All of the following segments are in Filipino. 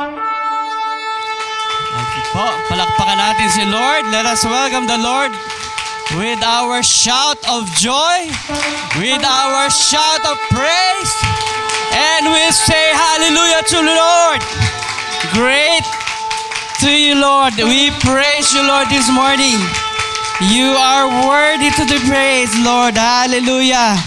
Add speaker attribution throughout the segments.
Speaker 1: Thank you po.
Speaker 2: Palakpakan natin si Lord. Let us welcome the Lord with our shout of
Speaker 1: joy, with our shout of praise, and we say hallelujah to the Lord. Great to you, Lord. We praise you, Lord, this morning. You are worthy to be praised,
Speaker 2: Lord. Hallelujah.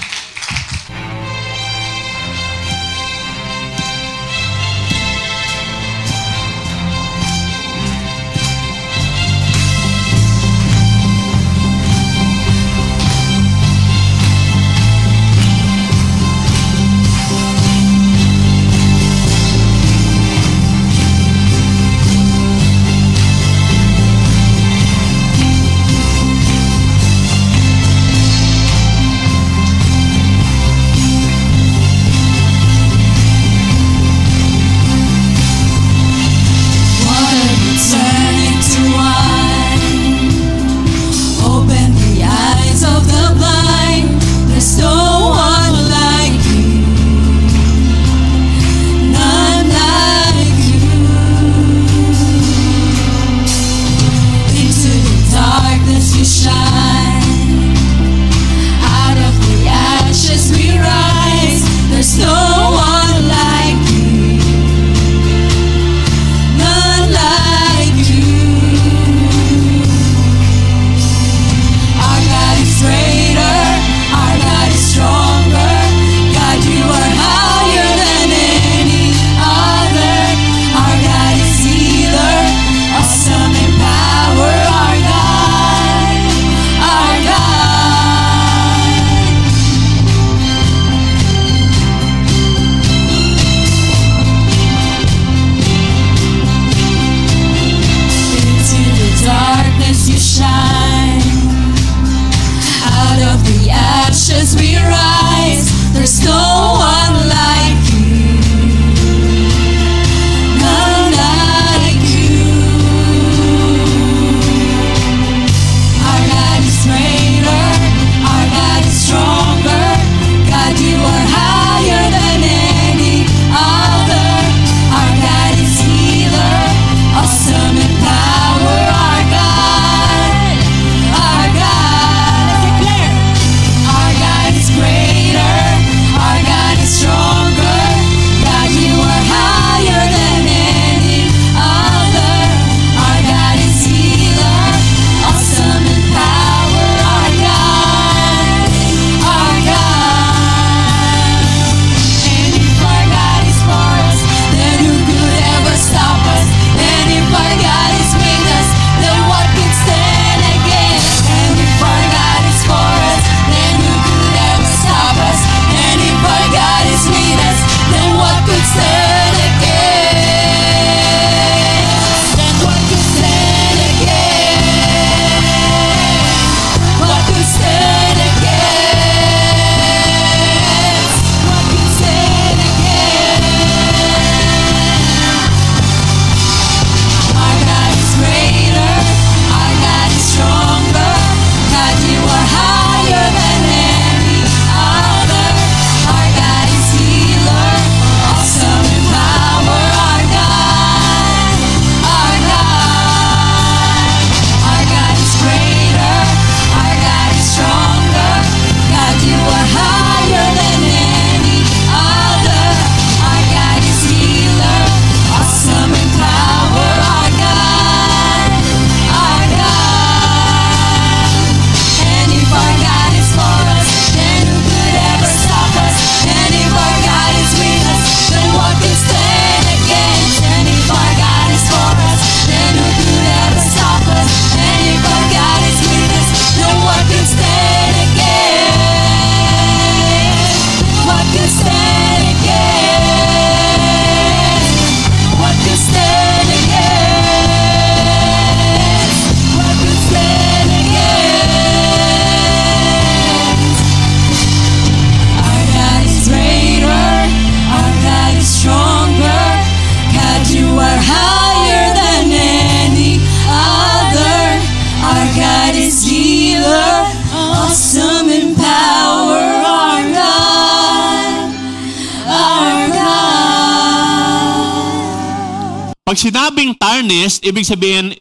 Speaker 2: ibig sabihin,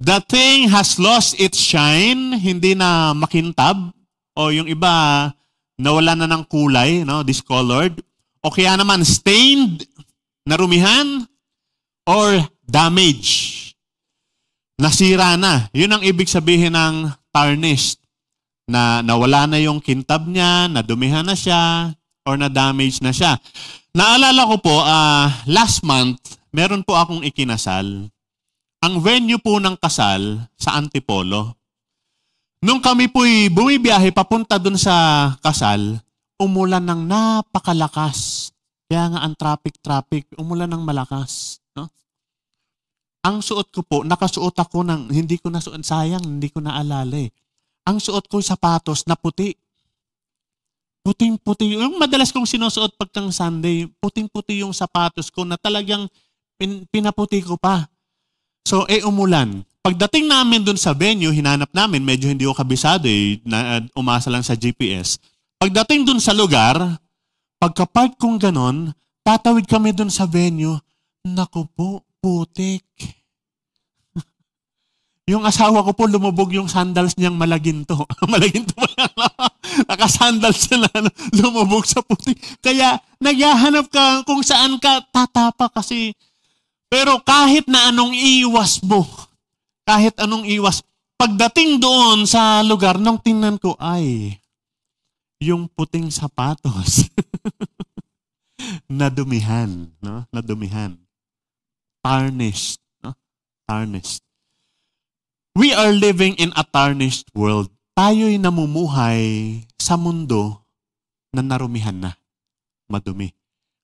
Speaker 2: the thing has lost its shine, hindi na makintab, o yung iba, nawala na ng kulay, no? discolored, o kaya naman stained, narumihan, or damaged. nasira na. Yun ang ibig sabihin ng tarnished, na nawala na yung kintab niya, nadumihan na siya, or na-damage na siya. Naalala ko po, uh, last month, meron po akong ikinasal ang venue po ng kasal sa Antipolo. Nung kami po'y bumibiyahe papunta dun sa kasal, umulan ng napakalakas. Kaya nga ang traffic-traffic, umulan ng malakas. No? Ang suot ko po, nakasuot ako ng, hindi ko nasuot, sayang, hindi ko naalala eh. Ang suot ko sapatos na puti. Puting-puti. Yung madalas kong sinusuot pagkang Sunday, puting-puti yung sapatos ko na talagang pin, pinaputi ko pa. So, eh, umulan. Pagdating namin dun sa venue, hinanap namin, medyo hindi ko kabisado eh, na, umasa lang sa GPS. Pagdating dun sa lugar, pagka-park kong ganon, tatawid kami dun sa venue, naku po, putik. yung asawa ko po, lumubog yung sandals niyang malaginto. malaginto ba yan? Nakasandals na lang, lumubog sa putik. Kaya, naghahanap ka kung saan ka tatapa kasi pero kahit na anong iwas mo, kahit anong iwas, pagdating doon sa lugar, nung tingnan ko, ay, yung puting sapatos nadumihan, no? Nadumihan. Tarnished, no? Tarnished. We are living in a tarnished world. Tayo'y namumuhay sa mundo na narumihan na. Madumi.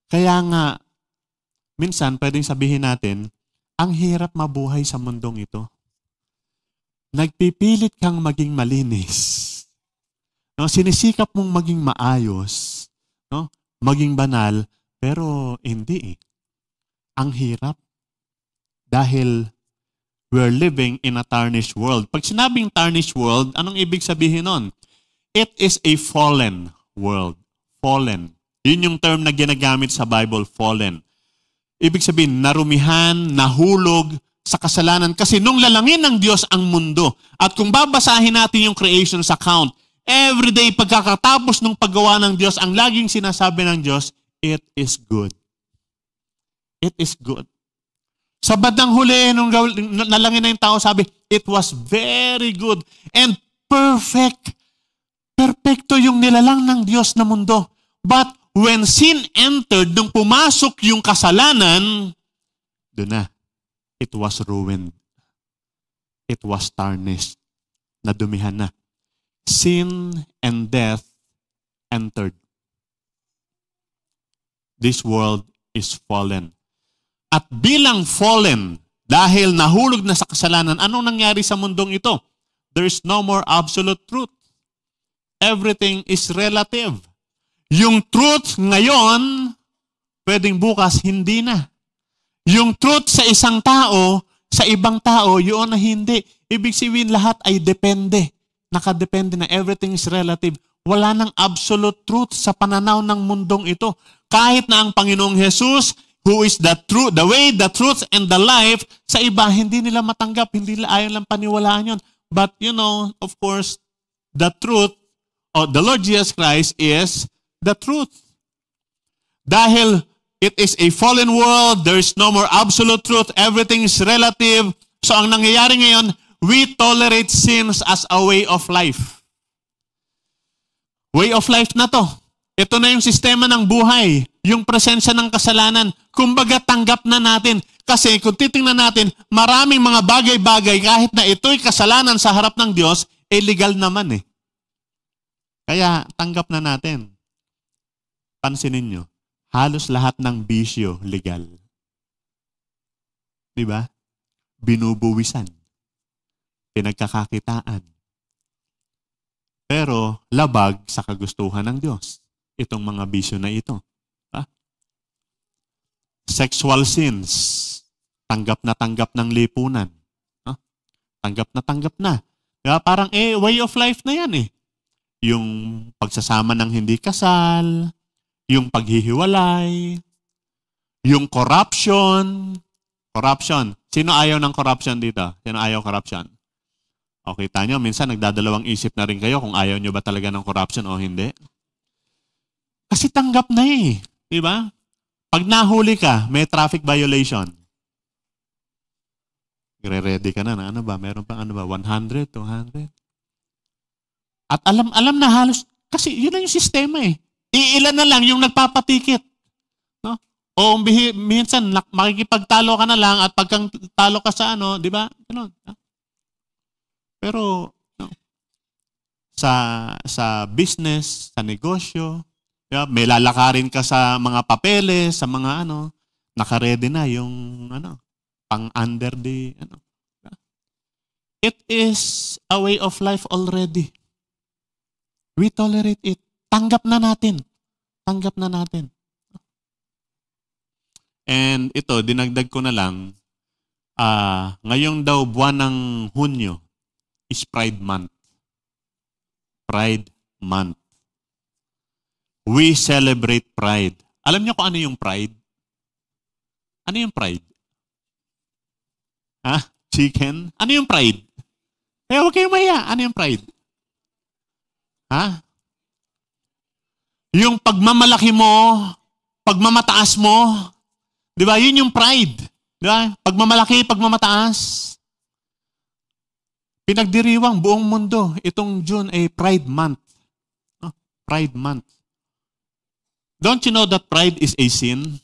Speaker 2: Kaya nga, minsan pwedeng sabihin natin, ang hirap mabuhay sa mundong ito. Nagpipilit kang maging malinis. No, sinisikap mong maging maayos, no? Maging banal, pero hindi. Eh. Ang hirap dahil we're living in a tarnished world. Pag sinabing tarnished world, anong ibig sabihin nun? It is a fallen world. Fallen. Yun yung term na ginagamit sa Bible, fallen. Ibig sabihin, narumihan, nahulog sa kasalanan. Kasi nung lalangin ng Diyos ang mundo, at kung babasahin natin yung creation's account, everyday pagkakatapos ng paggawa ng Diyos, ang laging sinasabi ng Diyos, it is good. It is good. Sa bandang huli, nung nalangin na yung tao, sabi, it was very good and perfect. Perfecto yung nilalang ng Diyos na mundo. But when sin entered, nung pumasok yung kasalanan, doon na, it was ruined. It was tarnished. Nadumihan na. Sin and death entered. This world is fallen. At bilang fallen, dahil nahulog na sa kasalanan, anong nangyari sa mundong ito? There is no more absolute truth. Everything is relative. Yung truth ngayon, pwedeng bukas hindi na. Yung truth sa isang tao, sa ibang tao, yun na hindi. Ibig sabihin lahat ay depende. Nakadepende na everything is relative. Wala nang absolute truth sa pananaw ng mundong ito. Kahit na ang Panginoong Jesus, who is the truth, the way, the truth, and the life, sa iba, hindi nila matanggap, hindi nila ayaw lang paniwalaan yon. But you know, of course, the truth of oh, the Lord Jesus Christ is the truth. Dahil it is a fallen world, there is no more absolute truth, everything is relative. So ang nangyayari ngayon, we tolerate sins as a way of life. Way of life na to. Ito na yung sistema ng buhay, yung presensya ng kasalanan. Kumbaga tanggap na natin. Kasi kung titingnan natin, maraming mga bagay-bagay kahit na ito'y kasalanan sa harap ng Diyos, illegal eh, naman eh. Kaya tanggap na natin pansinin nyo, halos lahat ng bisyo legal. Di ba? Binubuwisan. Pinagkakakitaan. Pero labag sa kagustuhan ng Diyos. Itong mga bisyo na ito. Ha? Sexual sins. Tanggap na tanggap ng lipunan. Ha? Tanggap na tanggap na. Diba? Parang eh, way of life na yan eh. Yung pagsasama ng hindi kasal, yung paghihiwalay, yung corruption. Corruption. Sino ayaw ng corruption dito? Sino ayaw corruption? O kita nyo, minsan nagdadalawang isip na rin kayo kung ayaw nyo ba talaga ng corruption o hindi. Kasi tanggap na eh. Di ba? Pag nahuli ka, may traffic violation. Gre-ready ka na na ano ba? Meron pang ano ba? 100, 200? At alam alam na halos kasi yun lang yung sistema eh. Iilan na lang yung nagpapatikit. No? O bihi, minsan makikipagtalo ka na lang at pagkang talo ka sa ano, di ba? Ganun. Pero no? sa sa business, sa negosyo, yeah, may lalakarin ka sa mga papeles, sa mga ano, nakaredy na yung ano, pang under the ano. It is a way of life already. We tolerate it. Tanggap na natin. Tanggap na natin. And ito, dinagdag ko na lang, uh, ngayong daw buwan ng Hunyo is Pride Month. Pride Month. We celebrate Pride. Alam niyo kung ano yung Pride? Ano yung Pride? Ha? Chicken? Ano yung Pride? Kaya huwag kayong mahiya. Ano yung Pride? Ha? Yung pagmamalaki mo, pagmamataas mo, di ba? Yun yung pride. Di ba? Pagmamalaki, pagmamataas. Pinagdiriwang buong mundo. Itong June ay Pride Month. Ah, pride Month. Don't you know that pride is a sin?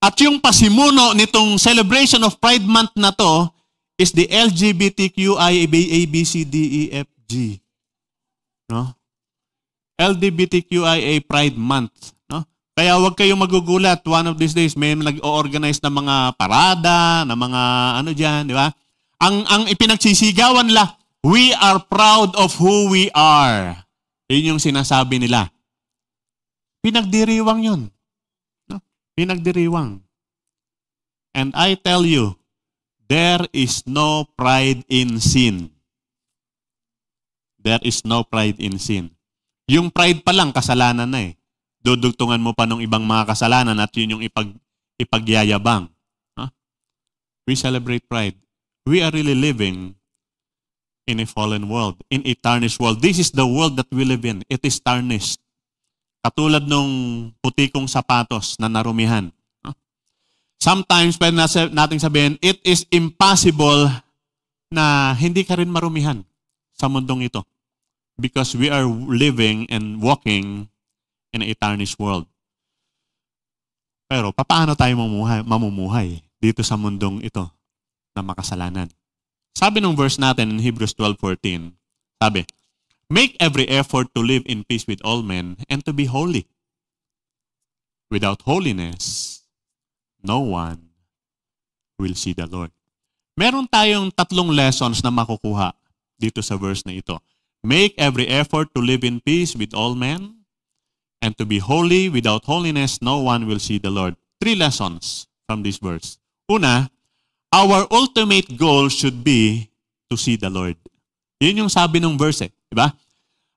Speaker 2: At yung pasimuno nitong celebration of Pride Month na to is the LGBTQIABCDEFG. E no? LGBTQIA Pride Month. No? Kaya huwag kayong magugulat. One of these days, may nag-organize ng mga parada, ng mga ano dyan, di ba? Ang, ang ipinagsisigawan nila, we are proud of who we are. Yun yung sinasabi nila. Pinagdiriwang yun. No? Pinagdiriwang. And I tell you, there is no pride in sin. There is no pride in sin. Yung pride pa lang, kasalanan na eh. Dudugtungan mo pa ng ibang mga kasalanan at yun yung ipag, ipagyayabang. Huh? We celebrate pride. We are really living in a fallen world, in a tarnished world. This is the world that we live in. It is tarnished. Katulad nung puti kong sapatos na narumihan. Huh? Sometimes, pwede nating sabihin, it is impossible na hindi ka rin marumihan sa mundong ito because we are living and walking in a tarnished world. Pero paano tayo mamumuhay, mamumuhay dito sa mundong ito na makasalanan? Sabi ng verse natin in Hebrews 12:14, sabi, Make every effort to live in peace with all men and to be holy. Without holiness, no one will see the Lord. Meron tayong tatlong lessons na makukuha dito sa verse na ito. Make every effort to live in peace with all men and to be holy. Without holiness, no one will see the Lord. Three lessons from this verse. Una, our ultimate goal should be to see the Lord. Yun yung sabi ng verse eh. ba?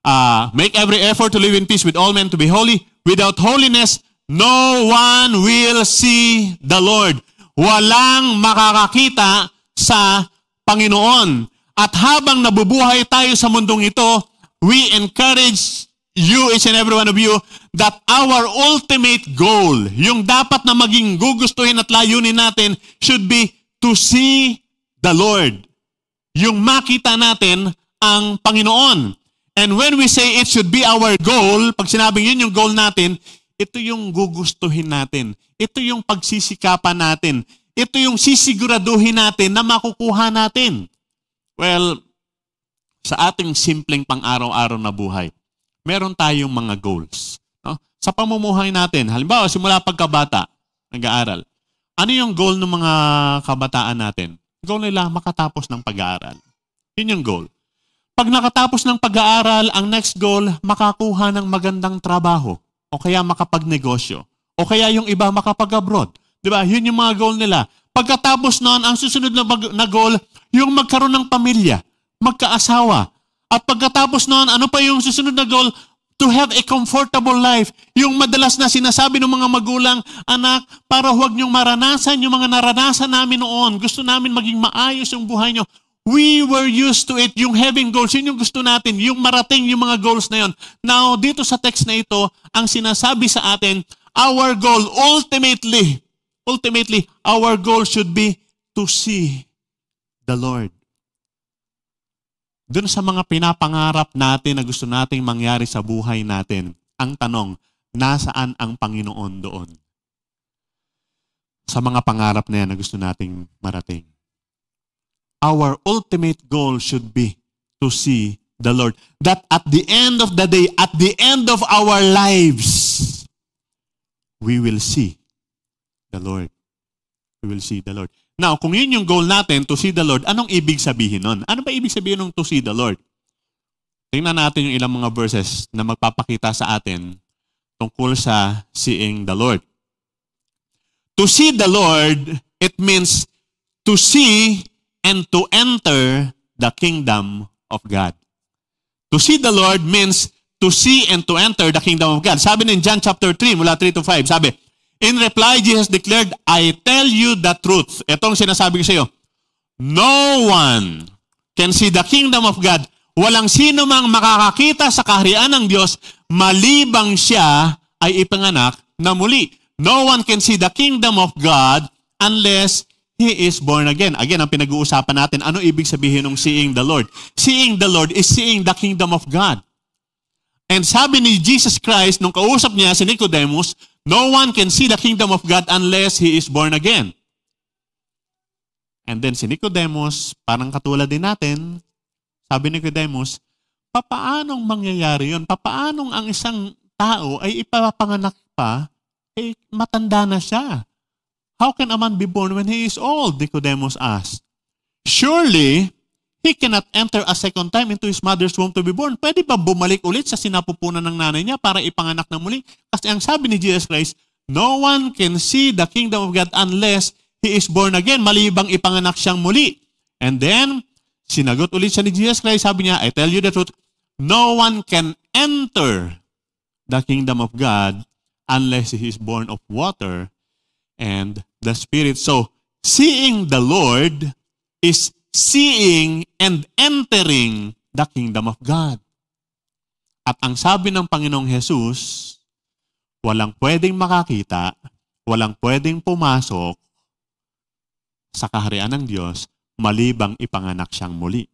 Speaker 2: Uh, make every effort to live in peace with all men, to be holy. Without holiness, no one will see the Lord. Walang makakakita sa Panginoon. At habang nabubuhay tayo sa mundong ito, we encourage you, each and every one of you, that our ultimate goal, yung dapat na maging gugustuhin at layunin natin, should be to see the Lord. Yung makita natin ang Panginoon. And when we say it should be our goal, pag sinabing yun yung goal natin, ito yung gugustuhin natin. Ito yung pagsisikapan natin. Ito yung sisiguraduhin natin na makukuha natin. Well, sa ating simpleng pang-araw-araw na buhay, meron tayong mga goals. No? Sa pamumuhay natin, halimbawa simula pagkabata, nag-aaral, ano yung goal ng mga kabataan natin? Goal nila, makatapos ng pag-aaral. Yun yung goal. Pag nakatapos ng pag-aaral, ang next goal, makakuha ng magandang trabaho o kaya makapagnegosyo o kaya yung iba makapag-abroad. 'Di ba? Yun yung mga goal nila. Pagkatapos noon, ang susunod na, na goal, yung magkaroon ng pamilya, magkaasawa. At pagkatapos noon, ano pa yung susunod na goal? To have a comfortable life. Yung madalas na sinasabi ng mga magulang, anak, para huwag niyong maranasan yung mga naranasan namin noon. Gusto namin maging maayos yung buhay niyo. We were used to it, yung having goals, yun yung gusto natin, yung marating yung mga goals na yun. Now, dito sa text na ito, ang sinasabi sa atin, our goal ultimately, ultimately, our goal should be to see the Lord. Doon sa mga pinapangarap natin na gusto nating mangyari sa buhay natin, ang tanong, nasaan ang Panginoon doon? Sa mga pangarap na yan na gusto nating marating. Our ultimate goal should be to see the Lord. That at the end of the day, at the end of our lives, we will see the Lord. We will see the Lord. Now, kung yun yung goal natin, to see the Lord, anong ibig sabihin nun? Ano ba ibig sabihin ng to see the Lord? Tingnan natin yung ilang mga verses na magpapakita sa atin tungkol sa seeing the Lord. To see the Lord, it means to see and to enter the kingdom of God. To see the Lord means to see and to enter the kingdom of God. Sabi ni John chapter 3 mula 3 to 5, sabi, In reply, Jesus declared, I tell you the truth. Itong sinasabi ko sa iyo, No one can see the kingdom of God. Walang sino mang makakakita sa kaharian ng Diyos malibang siya ay ipanganak na muli. No one can see the kingdom of God unless he is born again. Again, ang pinag-uusapan natin, ano ibig sabihin ng seeing the Lord? Seeing the Lord is seeing the kingdom of God. And sabi ni Jesus Christ, nung kausap niya si Nicodemus, No one can see the kingdom of God unless he is born again. And then si Nicodemus, parang katulad din natin, sabi ni Nicodemus, papaanong mangyayari yon? Papaanong ang isang tao ay ipapanganak pa, eh matanda na siya. How can a man be born when he is old? Nicodemus asked. Surely, He cannot enter a second time into his mother's womb to be born. Pwede ba bumalik ulit sa sinapupunan ng nanay niya para ipanganak na muli? Kasi ang sabi ni Jesus Christ, No one can see the kingdom of God unless he is born again. Malibang ipanganak siyang muli. And then, sinagot ulit siya ni Jesus Christ. Sabi niya, I tell you the truth, no one can enter the kingdom of God unless he is born of water and the Spirit. So, seeing the Lord is seeing and entering the kingdom of God. At ang sabi ng Panginoong Jesus, walang pwedeng makakita, walang pwedeng pumasok sa kaharian ng Diyos malibang ipanganak siyang muli.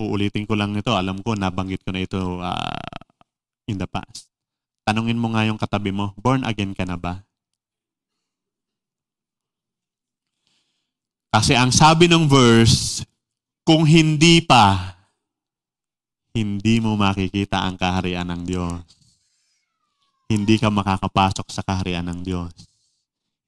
Speaker 2: Uulitin ko lang ito, alam ko nabanggit ko na ito uh, in the past. Tanungin mo nga yung katabi mo, born again ka na ba? Kasi ang sabi ng verse, kung hindi pa, hindi mo makikita ang kaharian ng Diyos. Hindi ka makakapasok sa kaharian ng Diyos.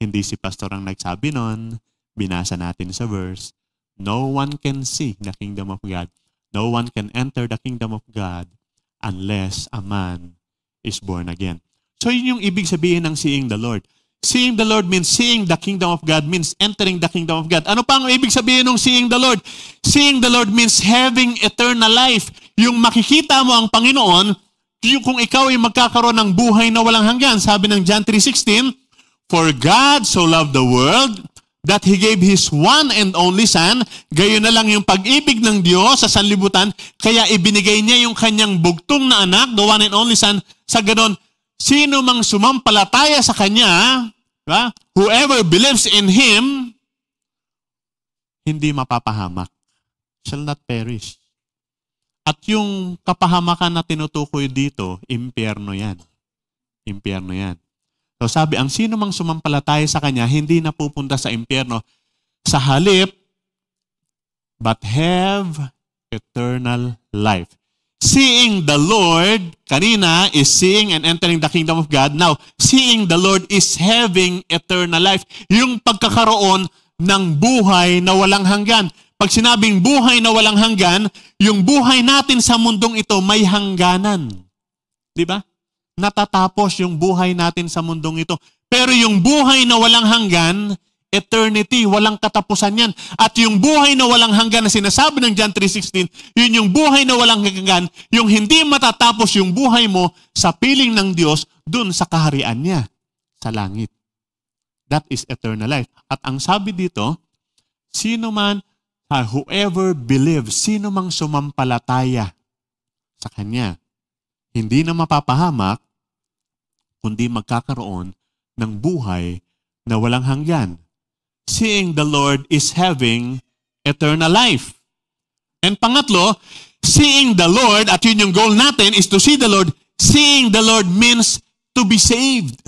Speaker 2: Hindi si pastor ang nagsabi noon, binasa natin sa verse, No one can see the kingdom of God. No one can enter the kingdom of God unless a man is born again. So yun yung ibig sabihin ng seeing the Lord. Seeing the Lord means seeing the kingdom of God means entering the kingdom of God. Ano pa ang ibig sabihin ng seeing the Lord? Seeing the Lord means having eternal life. Yung makikita mo ang Panginoon, yung kung ikaw ay magkakaroon ng buhay na walang hanggan. Sabi ng John 3.16, For God so loved the world that He gave His one and only Son. Gayon na lang yung pag-ibig ng Diyos sa sanlibutan, kaya ibinigay niya yung kanyang bugtong na anak, the one and only Son. Sa ganon, sino mang sumampalataya sa Kanya, Diba? Whoever believes in Him, hindi mapapahamak. Shall not perish. At yung kapahamakan na tinutukoy dito, impyerno yan. Impyerno yan. So sabi, ang sino mang sumampalataya sa kanya, hindi napupunta sa impyerno. Sa halip, but have eternal life. Seeing the Lord, kanina, is seeing and entering the kingdom of God. Now, seeing the Lord is having eternal life. Yung pagkakaroon ng buhay na walang hanggan. Pag sinabing buhay na walang hanggan, yung buhay natin sa mundong ito may hangganan. Di ba? Natatapos yung buhay natin sa mundong ito. Pero yung buhay na walang hanggan, Eternity, walang katapusan yan. At yung buhay na walang hanggan na sinasabi ng John 3.16, yun yung buhay na walang hanggan, yung hindi matatapos yung buhay mo sa piling ng Diyos dun sa kaharian niya, sa langit. That is eternal life. At ang sabi dito, sino man, uh, whoever believes, sino mang sumampalataya sa Kanya, hindi na mapapahamak, kundi magkakaroon ng buhay na walang hanggan seeing the Lord is having eternal life. And pangatlo, seeing the Lord, at yun yung goal natin, is to see the Lord. Seeing the Lord means to be saved.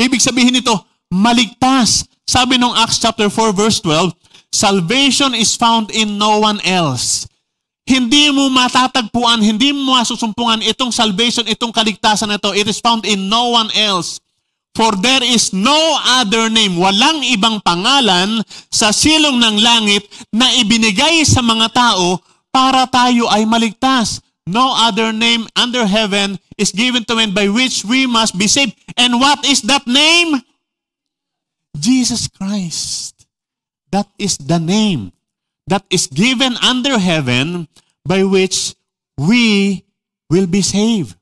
Speaker 2: Ibig sabihin nito, maligtas. Sabi nung Acts chapter 4 verse 12, salvation is found in no one else. Hindi mo matatagpuan, hindi mo masusumpungan itong salvation, itong kaligtasan na ito. It is found in no one else For there is no other name, walang ibang pangalan sa silong ng langit na ibinigay sa mga tao para tayo ay maligtas. No other name under heaven is given to men by which we must be saved. And what is that name? Jesus Christ. That is the name that is given under heaven by which we will be saved.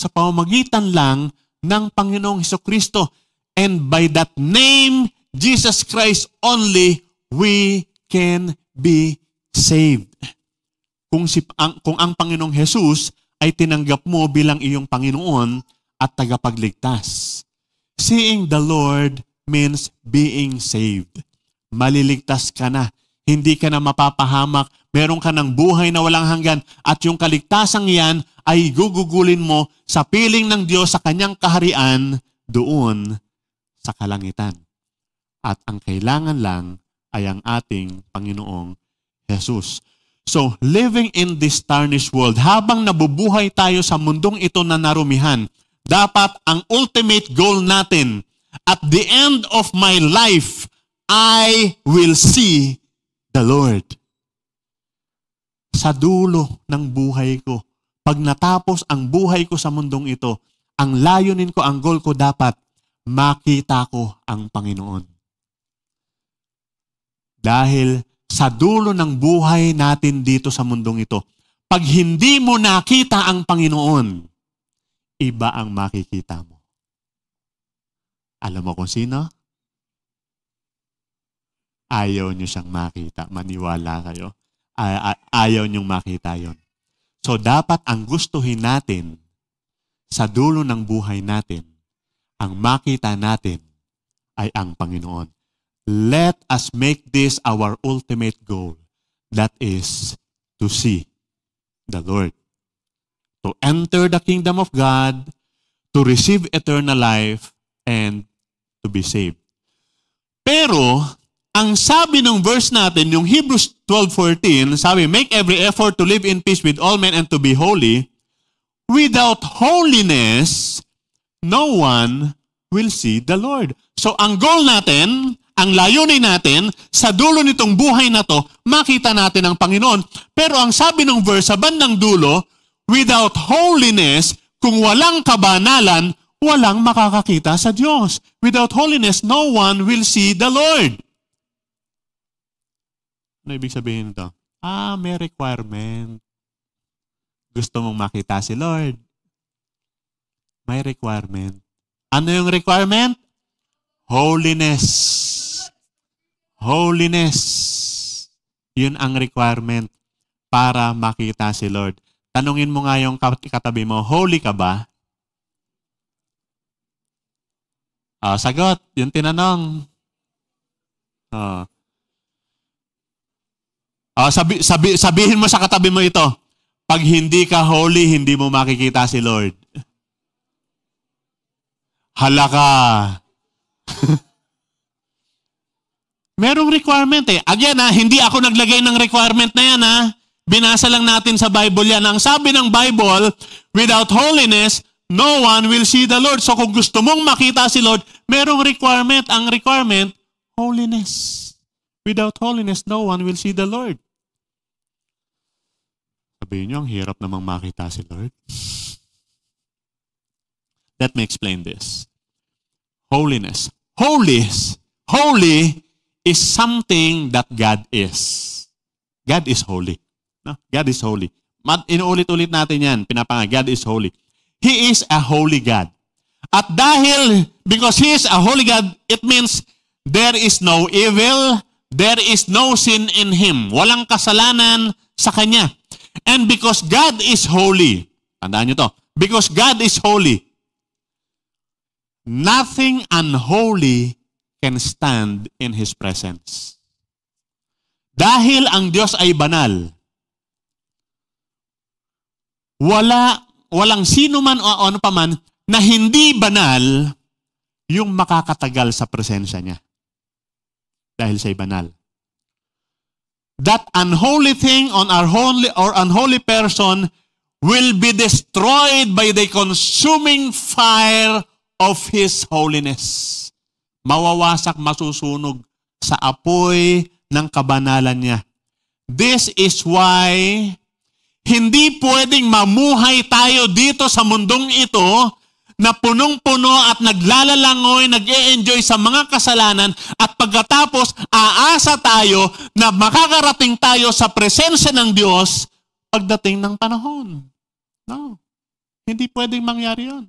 Speaker 2: Sa pamamagitan lang ng Panginoong Heso Kristo. And by that name, Jesus Christ only, we can be saved. Kung, si, ang, kung ang Panginoong Jesus ay tinanggap mo bilang iyong Panginoon at tagapagligtas. Seeing the Lord means being saved. Maliligtas ka na. Hindi ka na mapapahamak. Meron ka ng buhay na walang hanggan. At yung kaligtasang yan ay gugugulin mo sa piling ng Diyos sa kanyang kaharian doon sa kalangitan. At ang kailangan lang ay ang ating Panginoong Jesus. So, living in this tarnished world, habang nabubuhay tayo sa mundong ito na narumihan, dapat ang ultimate goal natin, at the end of my life, I will see the Lord. Sa dulo ng buhay ko, pag natapos ang buhay ko sa mundong ito, ang layunin ko, ang goal ko dapat, makita ko ang Panginoon. Dahil sa dulo ng buhay natin dito sa mundong ito, pag hindi mo nakita ang Panginoon, iba ang makikita mo. Alam mo kung sino? Ayaw nyo siyang makita. Maniwala kayo. Ay- ay- ayaw niyong makita yon. So dapat ang gustuhin natin sa dulo ng buhay natin, ang makita natin ay ang Panginoon. Let us make this our ultimate goal. That is to see the Lord. To enter the kingdom of God, to receive eternal life, and to be saved. Pero ang sabi ng verse natin, yung Hebrews 12.14, sabi, Make every effort to live in peace with all men and to be holy. Without holiness, no one will see the Lord. So ang goal natin, ang layunin natin, sa dulo nitong buhay na to, makita natin ang Panginoon. Pero ang sabi ng verse sa bandang dulo, without holiness, kung walang kabanalan, walang makakakita sa Diyos. Without holiness, no one will see the Lord. Ano ibig sabihin nito? Ah, may requirement. Gusto mong makita si Lord. May requirement. Ano yung requirement? Holiness. Holiness. Yun ang requirement para makita si Lord. Tanungin mo nga yung katabi mo, holy ka ba? Uh, sagot, yung tinanong. Uh, Uh, sabi, sabi, sabihin mo sa katabi mo ito, pag hindi ka holy, hindi mo makikita si Lord. Halaka. Merong requirement eh. Again ha, ah, hindi ako naglagay ng requirement na yan ha. Ah. Binasa lang natin sa Bible yan. Ang sabi ng Bible, without holiness, no one will see the Lord. So kung gusto mong makita si Lord, merong requirement. Ang requirement, holiness. Without holiness, no one will see the Lord. Sabihin nyo, ang hirap namang makita si Lord. Let me explain this. Holiness. Holiness. Holy is something that God is. God is holy. No? God is holy. Inuulit-ulit natin yan. Pinapanga, God is holy. He is a holy God. At dahil, because He is a holy God, it means there is no evil, There is no sin in Him. Walang kasalanan sa Kanya. And because God is holy, tandaan niyo to, because God is holy, nothing unholy can stand in His presence. Dahil ang Diyos ay banal, wala, walang sino man o ano paman na hindi banal yung makakatagal sa presensya niya dahil siya'y banal. That unholy thing on our holy or unholy person will be destroyed by the consuming fire of His holiness. Mawawasak, masusunog sa apoy ng kabanalan niya. This is why hindi pwedeng mamuhay tayo dito sa mundong ito na punong-puno at naglalalangoy, nag -e enjoy sa mga kasalanan at pagkatapos aasa tayo na makakarating tayo sa presensya ng Diyos pagdating ng panahon. No. Hindi pwedeng mangyari yon.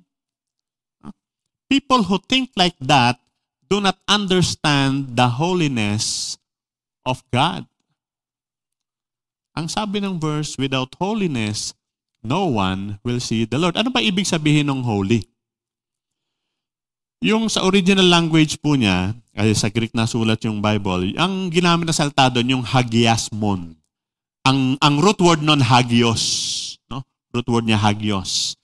Speaker 2: People who think like that do not understand the holiness of God. Ang sabi ng verse, without holiness, no one will see the Lord. Ano ba ibig sabihin ng holy? Yung sa original language po niya, ay sa Greek na sulat yung Bible, ang ginamit na salta doon yung hagiasmon. Ang, ang root word nun, hagios. No? Root word niya, hagios.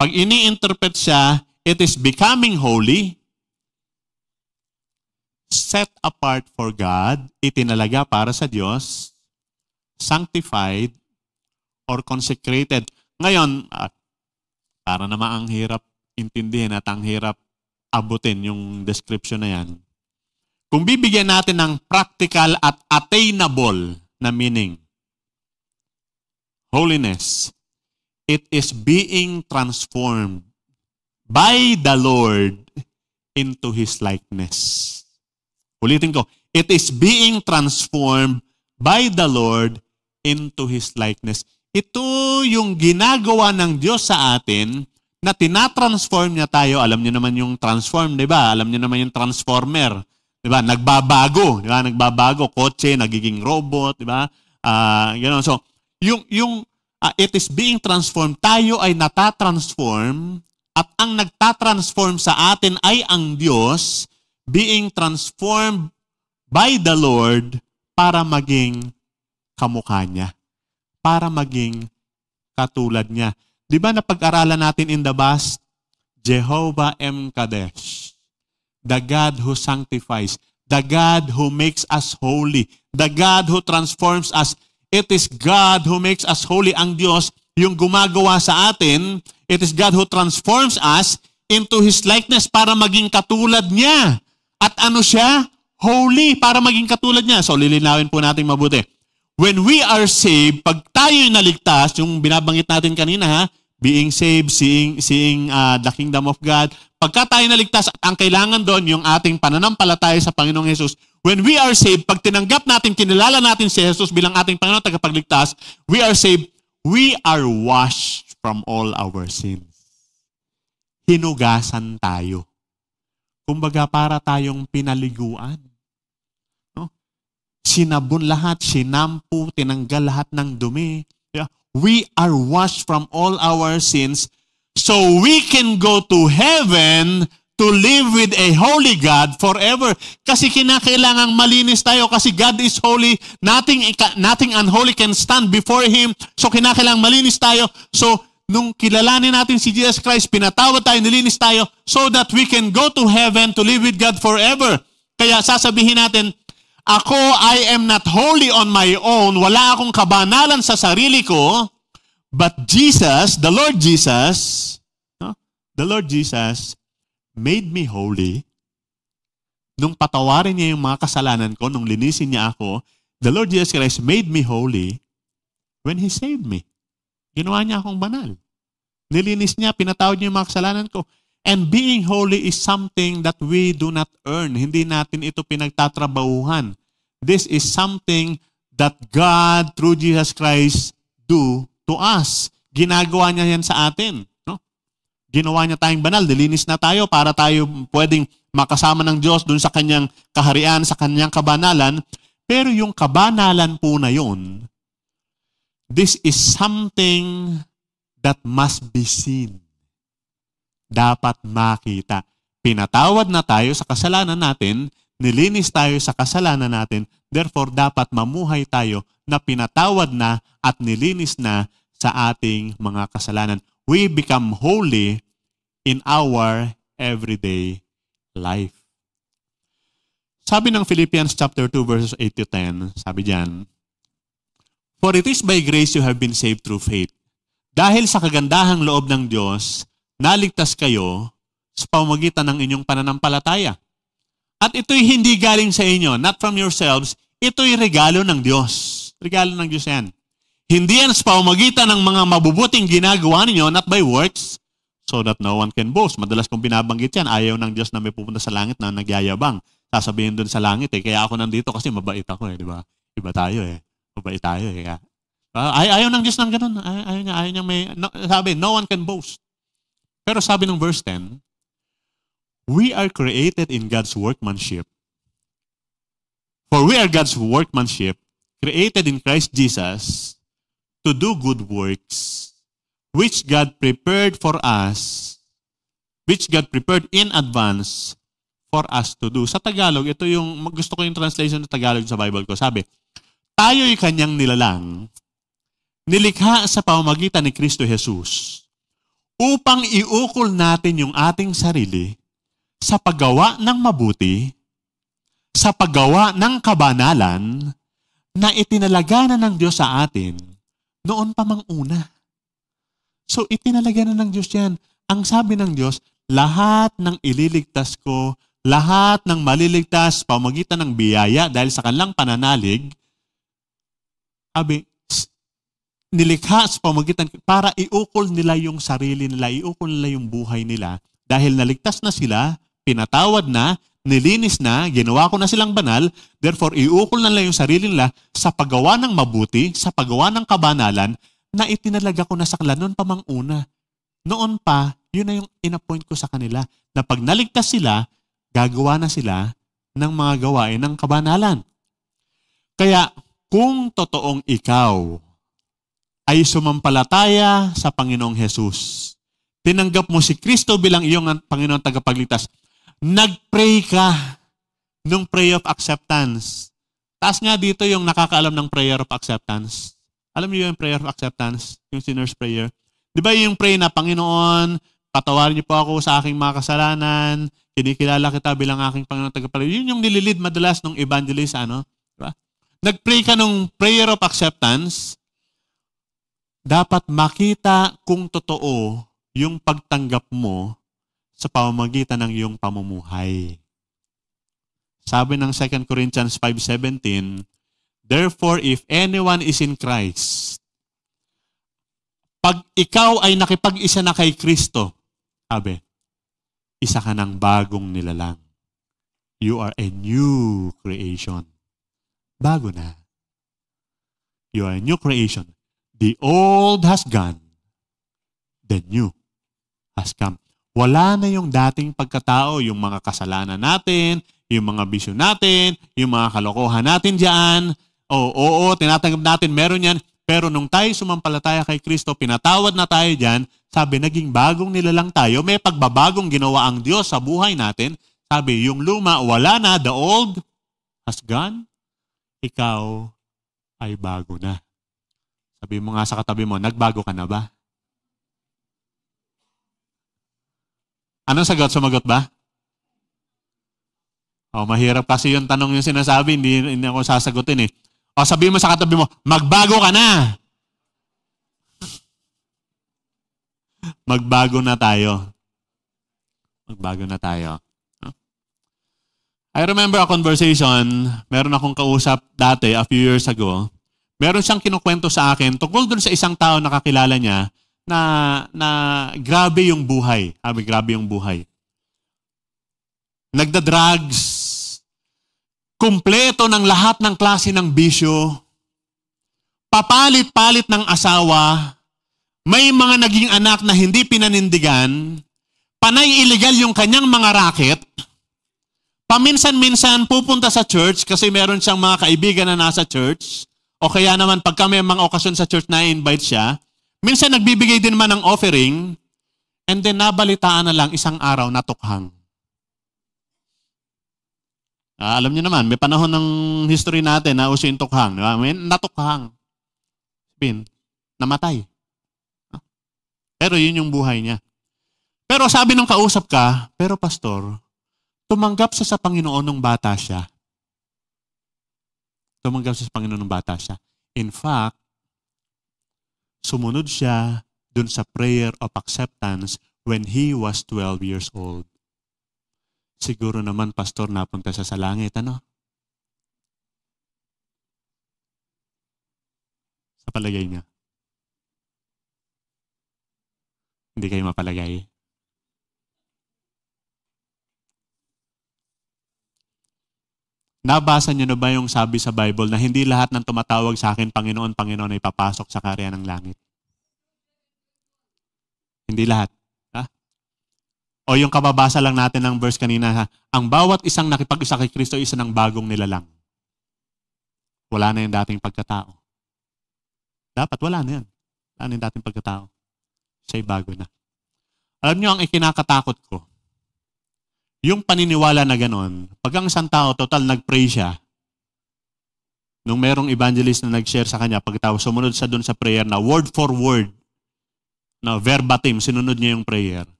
Speaker 2: Pag ini-interpret siya, it is becoming holy, set apart for God, itinalaga para sa Diyos, sanctified, or consecrated. Ngayon, uh, para naman ang hirap intindihin at ang hirap abutin yung description na yan. Kung bibigyan natin ng practical at attainable na meaning, holiness, it is being transformed by the Lord into His likeness. Ulitin ko, it is being transformed by the Lord into His likeness. Ito yung ginagawa ng Diyos sa atin na tinatransform niya tayo. Alam niyo naman yung transform, 'di ba? Alam niyo naman yung transformer, 'di ba? Nagbabago, 'di ba? Nagbabago kotse, nagiging robot, 'di ba? Ah, uh, you know, so yung yung uh, it is being transformed, tayo ay natatransform at ang nagtatransform sa atin ay ang Diyos being transformed by the Lord para maging kamukha niya, para maging katulad niya. Di ba napag-aralan natin in the past? Jehovah M. Kadesh. The God who sanctifies. The God who makes us holy. The God who transforms us. It is God who makes us holy. Ang Diyos, yung gumagawa sa atin, it is God who transforms us into His likeness para maging katulad niya. At ano siya? Holy, para maging katulad niya. So, lilinawin po natin mabuti when we are saved, pag tayo naligtas, yung binabanggit natin kanina ha, being saved, seeing, seeing uh, the kingdom of God. Pagka tayo naligtas, ang kailangan doon yung ating pananampalataya sa Panginoong Yesus. When we are saved, pag tinanggap natin, kinilala natin si Jesus bilang ating Panginoon tagapagligtas, we are saved, we are washed from all our sins. Hinugasan tayo. Kumbaga para tayong pinaliguan sinabon lahat, sinampu, tinanggal lahat ng dumi. We are washed from all our sins so we can go to heaven to live with a holy God forever. Kasi kinakailangang malinis tayo kasi God is holy. Nothing, nothing unholy can stand before Him. So kinakailangang malinis tayo. So nung kilalanin natin si Jesus Christ, pinatawad tayo, nilinis tayo so that we can go to heaven to live with God forever. Kaya sasabihin natin, ako, I am not holy on my own. Wala akong kabanalan sa sarili ko. But Jesus, the Lord Jesus, no? the Lord Jesus made me holy. Nung patawarin niya yung mga kasalanan ko, nung linisin niya ako, the Lord Jesus Christ made me holy when He saved me. Ginawa niya akong banal. Nilinis niya, pinatawad niya yung mga kasalanan ko. And being holy is something that we do not earn. Hindi natin ito pinagtatrabahuhan. This is something that God through Jesus Christ do to us. Ginagawa niya yan sa atin. No? Ginawa niya tayong banal. Dilinis na tayo para tayo pwedeng makasama ng Diyos dun sa kanyang kaharian, sa kanyang kabanalan. Pero yung kabanalan po na yun, this is something that must be seen dapat makita. Pinatawad na tayo sa kasalanan natin, nilinis tayo sa kasalanan natin, therefore dapat mamuhay tayo na pinatawad na at nilinis na sa ating mga kasalanan. We become holy in our everyday life. Sabi ng Philippians chapter 2 verses 8 to 10, sabi diyan, For it is by grace you have been saved through faith. Dahil sa kagandahang loob ng Diyos, Naligtas kayo sa pamagitan ng inyong pananampalataya. At ito'y hindi galing sa inyo, not from yourselves. Ito'y regalo ng Diyos. Regalo ng Diyos yan. Hindi yan sa pamagitan ng mga mabubuting ginagawa ninyo, not by works, so that no one can boast. Madalas kong binabanggit yan, ayaw ng Diyos na may pupunta sa langit na nagyayabang. Sasabihin doon sa langit eh, kaya ako nandito kasi mabait ako eh, di ba? Iba tayo eh. Mabait tayo eh. Ah, ay, ayaw ng Diyos ng ganun. Ay, ayaw niya, ayaw niya may, no, sabi, no one can boast. Pero sabi ng verse 10, We are created in God's workmanship. For we are God's workmanship, created in Christ Jesus to do good works, which God prepared for us, which God prepared in advance for us to do. Sa Tagalog, ito yung, gusto ko yung translation ng Tagalog sa Bible ko. Sabi, tayo'y kanyang nilalang, nilikha sa pamamagitan ni Kristo Jesus upang iukol natin yung ating sarili sa paggawa ng mabuti, sa paggawa ng kabanalan na itinalaga na ng Diyos sa atin noon pa mang una. So itinalaga na ng Diyos yan. Ang sabi ng Diyos, lahat ng ililigtas ko, lahat ng maliligtas, pamagitan ng biyaya dahil sa kanilang pananalig, abi, nilikha sa pamagitan para iukol nila yung sarili nila, iukol nila yung buhay nila. Dahil naligtas na sila, pinatawad na, nilinis na, ginawa ko na silang banal, therefore iukol na nila yung sarili nila sa paggawa ng mabuti, sa paggawa ng kabanalan, na itinalaga ko na sa kanila noon pa mang una. Noon pa, yun na yung inappoint ko sa kanila na pag naligtas sila, gagawa na sila ng mga gawain ng kabanalan. Kaya kung totoong ikaw ay sumampalataya sa Panginoong Jesus. Tinanggap mo si Kristo bilang iyong Panginoon tagapagligtas. Nag-pray ka ng prayer of acceptance. Taas nga dito yung nakakaalam ng prayer of acceptance. Alam niyo yung prayer of acceptance, yung sinner's prayer. Di ba yung pray na, Panginoon, patawarin niyo po ako sa aking mga kasalanan, kinikilala kita bilang aking Panginoon tagapagligtas. Yun yung nililid madalas ng evangelist, ano? Diba? Nag-pray ka ng prayer of acceptance, dapat makita kung totoo yung pagtanggap mo sa pamamagitan ng iyong pamumuhay. Sabi ng 2 Corinthians 5.17, Therefore, if anyone is in Christ, pag ikaw ay nakipag-isa na kay Kristo, sabi, isa ka ng bagong nilalang. You are a new creation. Bago na. You are a new creation. The old has gone. The new has come. Wala na yung dating pagkatao, yung mga kasalanan natin, yung mga bisyo natin, yung mga kalokohan natin diyan. Oo, oo, tinatanggap natin, meron yan. Pero nung tayo sumampalataya kay Kristo, pinatawad na tayo diyan, sabi naging bagong nilalang tayo, may pagbabagong ginawa ang Diyos sa buhay natin. Sabi, yung luma, wala na, the old has gone. Ikaw ay bago na. Sabi mo nga sa katabi mo, nagbago ka na ba? Anong sagot? Sumagot ba? Oh, mahirap kasi yung tanong yung sinasabi, hindi, hindi ako sasagutin eh. O oh, sabi mo sa katabi mo, magbago ka na! magbago na tayo. Magbago na tayo. I remember a conversation, meron akong kausap dati, a few years ago, meron siyang kinukwento sa akin tungkol dun sa isang tao na kakilala niya na, na grabe yung buhay. Sabi, grabe yung buhay. Nagda-drugs. Kumpleto ng lahat ng klase ng bisyo. Papalit-palit ng asawa. May mga naging anak na hindi pinanindigan. Panay illegal yung kanyang mga racket. Paminsan-minsan pupunta sa church kasi meron siyang mga kaibigan na nasa church o kaya naman pagka may mga okasyon sa church na invite siya, minsan nagbibigay din man ng offering, and then nabalitaan na lang isang araw natukhang. Ah, alam niyo naman, may panahon ng history natin na uso yung tukhang. Di ba? May natukhang. Bin, namatay. Pero yun yung buhay niya. Pero sabi ng kausap ka, pero pastor, tumanggap sa sa Panginoon ng bata siya tumanggap sa Panginoon ng bata siya. In fact, sumunod siya dun sa prayer of acceptance when he was 12 years old. Siguro naman, pastor, napunta siya sa langit, ano? Sa palagay niya. Hindi kayo mapalagay. Nabasa niyo na ba yung sabi sa Bible na hindi lahat ng tumatawag sa akin, Panginoon, Panginoon, ay papasok sa karya ng langit? Hindi lahat. Ha? O yung kababasa lang natin ng verse kanina, ha? ang bawat isang nakipag-isa kay Kristo, isa ng bagong nilalang. Wala na yung dating pagkatao. Dapat wala na yan. Wala na yung dating pagkatao. Siya'y bago na. Alam niyo ang ikinakatakot ko, yung paniniwala na ganon, pag ang isang tao total nag-pray siya, nung merong evangelist na nag-share sa kanya, pagkatapos sumunod sa doon sa prayer na word for word, na verbatim, sinunod niya yung prayer.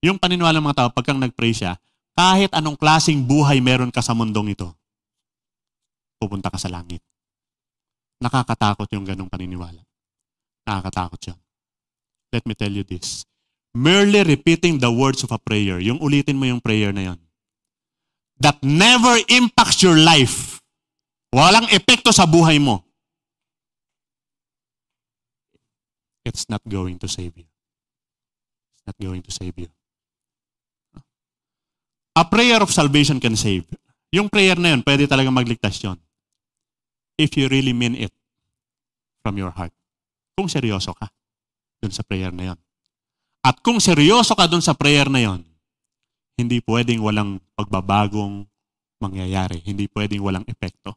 Speaker 2: Yung paniniwala ng mga tao, pagkang nag-pray siya, kahit anong klasing buhay meron ka sa mundong ito, pupunta ka sa langit. Nakakatakot yung ganong paniniwala. Nakakatakot siya. Let me tell you this merely repeating the words of a prayer, yung ulitin mo yung prayer na yon, that never impacts your life. Walang epekto sa buhay mo. It's not going to save you. It's not going to save you. A prayer of salvation can save. Yung prayer na yun, pwede talaga magligtas yun. If you really mean it from your heart. Kung seryoso ka dun sa prayer na yun. At kung seryoso ka doon sa prayer na yon, hindi pwedeng walang pagbabagong mangyayari. Hindi pwedeng walang epekto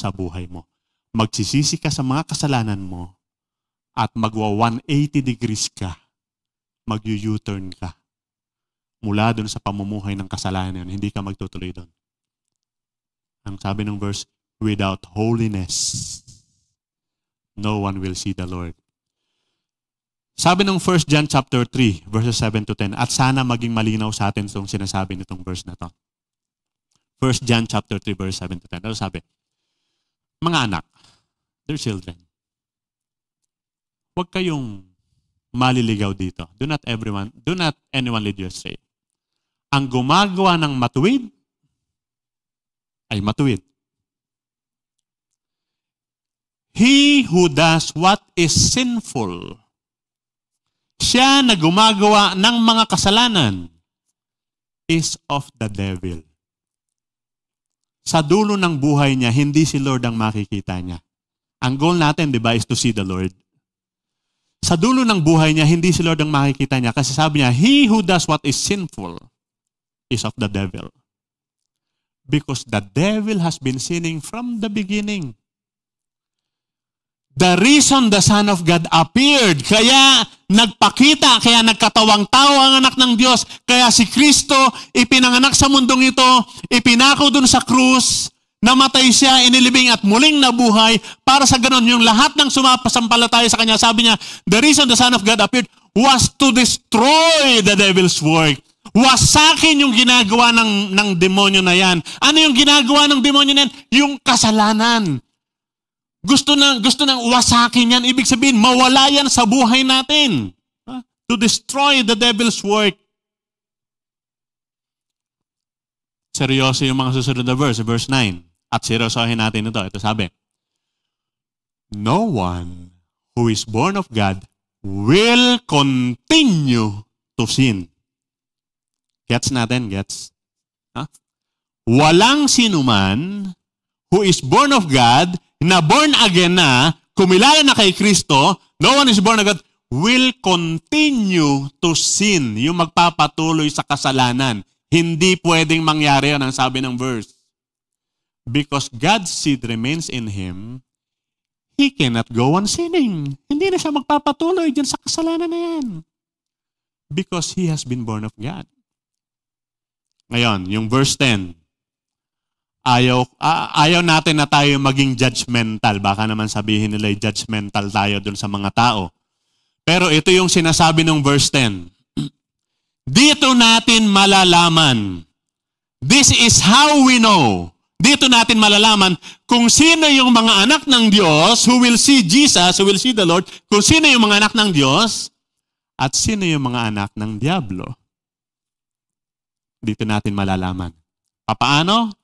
Speaker 2: sa buhay mo. Magsisisi ka sa mga kasalanan mo at magwa 180 degrees ka. Mag-u-turn ka. Mula doon sa pamumuhay ng kasalanan yun, hindi ka magtutuloy doon. Ang sabi ng verse, without holiness, no one will see the Lord. Sabi ng 1 John chapter 3, verses 7 to 10, at sana maging malinaw sa atin itong sinasabi nitong verse na to. 1 John chapter 3, verse 7 to 10. Ano sabi? Mga anak, their children, huwag kayong maliligaw dito. Do not everyone, do not anyone lead you astray. Ang gumagawa ng matuwid ay matuwid. He who does what is sinful siya na gumagawa ng mga kasalanan is of the devil. Sa dulo ng buhay niya, hindi si Lord ang makikita niya. Ang goal natin, di ba, is to see the Lord. Sa dulo ng buhay niya, hindi si Lord ang makikita niya kasi sabi niya, He who does what is sinful is of the devil. Because the devil has been sinning from the beginning the reason the Son of God appeared. Kaya nagpakita, kaya nagkatawang tao ang anak ng Diyos. Kaya si Kristo ipinanganak sa mundong ito, ipinako dun sa krus, namatay siya, inilibing at muling nabuhay. Para sa ganun, yung lahat ng sumapasampalataya sa kanya, sabi niya, the reason the Son of God appeared was to destroy the devil's work. Wasakin yung ginagawa ng, ng demonyo na yan. Ano yung ginagawa ng demonyo na yan? Yung kasalanan. Gusto nang, gusto nang wasakin yan. Ibig sabihin, mawala yan sa buhay natin. To destroy the devil's work. Seryoso yung mga susunod na verse, verse 9. At seryosohin natin ito. Ito sabi, No one who is born of God will continue to sin. Gets natin? Gets? Huh? Walang sinuman who is born of God na born again na, kumilala na kay Kristo, no one is born again, will continue to sin. Yung magpapatuloy sa kasalanan. Hindi pwedeng mangyari yan ang sabi ng verse. Because God's seed remains in him, he cannot go on sinning. Hindi na siya magpapatuloy dyan sa kasalanan na yan. Because he has been born of God. Ngayon, yung verse 10 ayaw, ayaw natin na tayo maging judgmental. Baka naman sabihin nila judgmental tayo dun sa mga tao. Pero ito yung sinasabi ng verse 10. Dito natin malalaman. This is how we know. Dito natin malalaman kung sino yung mga anak ng Diyos who will see Jesus, who will see the Lord, kung sino yung mga anak ng Diyos, at sino yung mga anak ng Diablo. Dito natin malalaman. Paano?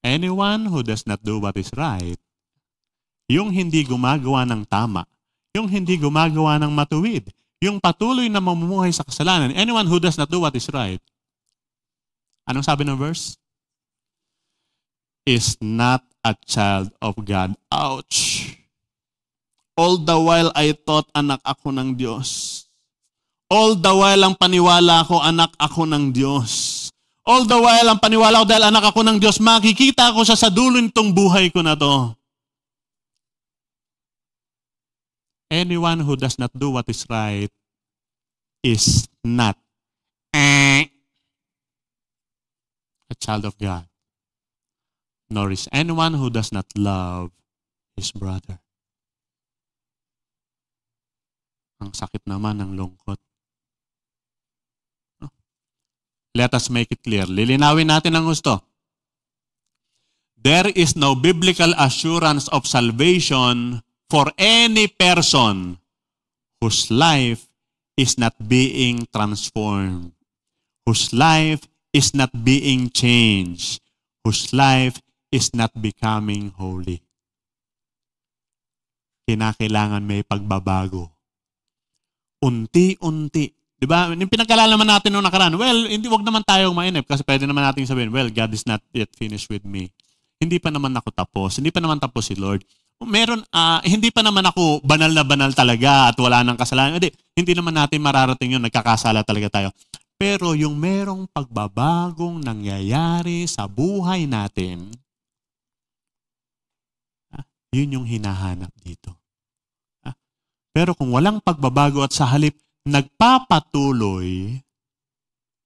Speaker 2: Anyone who does not do what is right, yung hindi gumagawa ng tama, yung hindi gumagawa ng matuwid, yung patuloy na mamumuhay sa kasalanan, anyone who does not do what is right, anong sabi ng verse? Is not a child of God. Ouch! All the while I thought anak ako ng Diyos. All the while ang paniwala ko anak ako ng Diyos. All the while, ang paniwala ko dahil anak ako ng Diyos, makikita ko sa dulo nitong buhay ko na to. Anyone who does not do what is right is not a child of God, nor is anyone who does not love his brother. Ang sakit naman ng lungkot. Let us make it clear. Lilinawin natin ang gusto. There is no biblical assurance of salvation for any person whose life is not being transformed, whose life is not being changed, whose life is not becoming holy. Kinakailangan may pagbabago. Unti-unti Di ba? Yung pinagkalalaman natin noong nakaraan, well, hindi, wag naman tayong mainip kasi pwede naman nating sabihin, well, God is not yet finished with me. Hindi pa naman ako tapos. Hindi pa naman tapos si Lord. Meron, uh, hindi pa naman ako banal na banal talaga at wala nang kasalanan. Hindi, hindi naman natin mararating yun. Nagkakasala talaga tayo. Pero yung merong pagbabagong nangyayari sa buhay natin, ah, yun yung hinahanap dito. Ah, pero kung walang pagbabago at sa halip, nagpapatuloy